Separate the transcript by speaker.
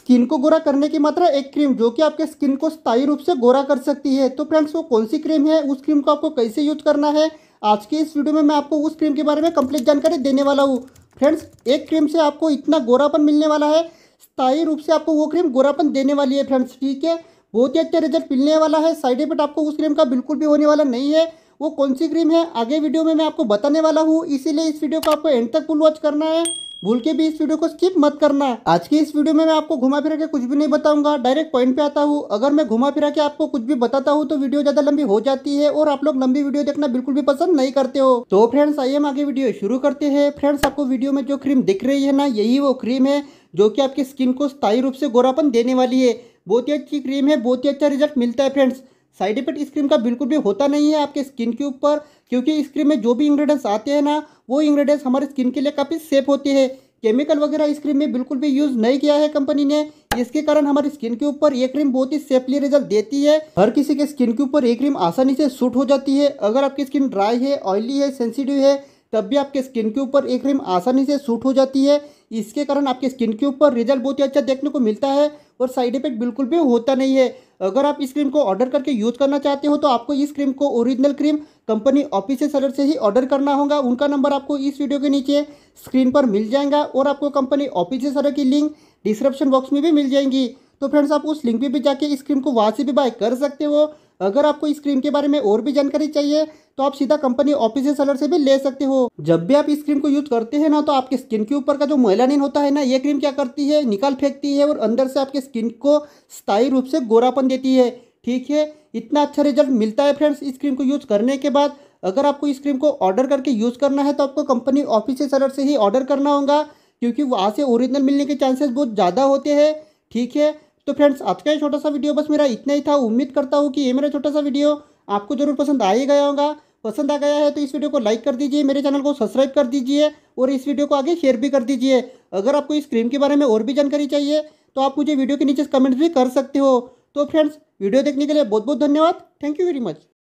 Speaker 1: skin को गोरा करने की मात्रा एक क्रीम जो कि आपके स्किन को स्थायी रूप से गोरा कर सकती है तो फ्रेंड्स वो कौन सी क्रीम है उस क्रीम को आपको कैसे यूज करना है आज के इस वीडियो में मैं आपको उस क्रीम के बारे में कंप्लीट जानकारी देने वाला हूँ फ्रेंड्स एक क्रीम से आपको इतना गोरापन मिलने वाला है स्थायी रूप से आपको वो क्रीम गोरापन देने वाली है फ्रेंड्स ठीक है बहुत ही अच्छा रिजल्ट मिलने वाला है साइड इफेक्ट आपको उस क्रीम का बिल्कुल भी होने वाला नहीं है वो कौन सी क्रीम है आगे वीडियो में मैं आपको बताने वाला हूँ इसीलिए इस वीडियो को आपको एंड तक फुल वॉच करना है भूल के भी इस वीडियो को स्किप मत करना आज की इस वीडियो में मैं आपको घुमा फिरा के कुछ भी नहीं बताऊंगा डायरेक्ट पॉइंट पे आता हूँ अगर मैं घुमा फिरा के आपको कुछ भी बताता हूँ तो वीडियो ज्यादा लंबी हो जाती है और आप लोग लंबी वीडियो देखना बिल्कुल भी पसंद नहीं करते हो तो फ्रेंड्स आइए हम आगे वीडियो शुरू करते हैं फ्रेंड्स आपको वीडियो में जो क्रीम दिख रही है ना यही वो क्रीम है जो की आपकी स्किन को स्थायी रूप से गोरापन देने वाली है बहुत ही अच्छी क्रीम है बहुत ही अच्छा रिजल्ट मिलता है फ्रेंड्स साइड इफेक्ट इस क्रीम का बिल्कुल भी होता नहीं है आपके स्किन के ऊपर क्योंकि इस क्रीम में जो भी इंग्रेडिएंट्स आते हैं ना वो इंग्रेडिएंट्स हमारे स्किन के लिए काफ़ी सेफ होती है केमिकल वगैरह इस क्रीम में बिल्कुल भी यूज़ नहीं किया है कंपनी ने इसके कारण हमारी स्किन के ऊपर ये क्रीम बहुत ही सेफली रिजल्ट देती है हर किसी के स्किन के ऊपर ये क्रीम आसानी से सूट हो जाती है अगर आपकी स्किन ड्राई है ऑयली है सेंसिटिव है तब भी आपके स्किन के ऊपर ये क्रीम आसानी से सूट हो जाती है इसके कारण आपके स्किन के ऊपर रिजल्ट बहुत ही अच्छा देखने को मिलता है और साइड इफेक्ट बिल्कुल भी होता नहीं है अगर आप इस क्रीम को ऑर्डर करके यूज़ करना चाहते हो तो आपको इस क्रीम को original cream company office seller से ही ऑर्डर करना होगा उनका नंबर आपको इस वीडियो के नीचे स्क्रीन पर मिल जाएगा और आपको कंपनी ऑफिस सेलर की लिंक डिस्क्रिप्शन बॉक्स में भी मिल जाएंगी तो फ्रेंड्स आप उस लिंक पर भी जाके इस क्रीम को वहाँ से भी बाय कर सकते हो अगर आपको इस क्रीम के बारे में और भी जानकारी चाहिए तो आप सीधा कंपनी ऑफिस सेलर से भी ले सकते हो जब भी आप इस क्रीम को यूज करते हैं ना तो आपके स्किन के ऊपर का जो मैलानिन होता है ना ये क्रीम क्या करती है निकाल फेंकती है और अंदर से आपके स्किन को स्थायी रूप से गोरापन देती है ठीक है इतना अच्छा रिजल्ट मिलता है फ्रेंड्स इस क्रीम को यूज करने के बाद अगर आपको इस क्रीम को ऑर्डर करके यूज़ करना है तो आपको कंपनी ऑफिस सेलर से ही ऑर्डर करना होगा क्योंकि वहाँ से ओरिजिनल मिलने के चांसेस बहुत ज़्यादा होते हैं ठीक है तो फ्रेंड्स आज का ये छोटा सा वीडियो बस मेरा इतना ही था उम्मीद करता हूँ कि ये मेरा छोटा सा वीडियो आपको जरूर पसंद आ ही गया होगा पसंद आ गया है तो इस वीडियो को लाइक कर दीजिए मेरे चैनल को सब्सक्राइब कर दीजिए और इस वीडियो को आगे शेयर भी कर दीजिए अगर आपको इस क्रीम के बारे में और भी जानकारी चाहिए तो आप मुझे वीडियो के नीचे कमेंट्स भी कर सकते हो तो फ्रेंड्स वीडियो देखने के लिए बहुत बहुत धन्यवाद थैंक यू वेरी मच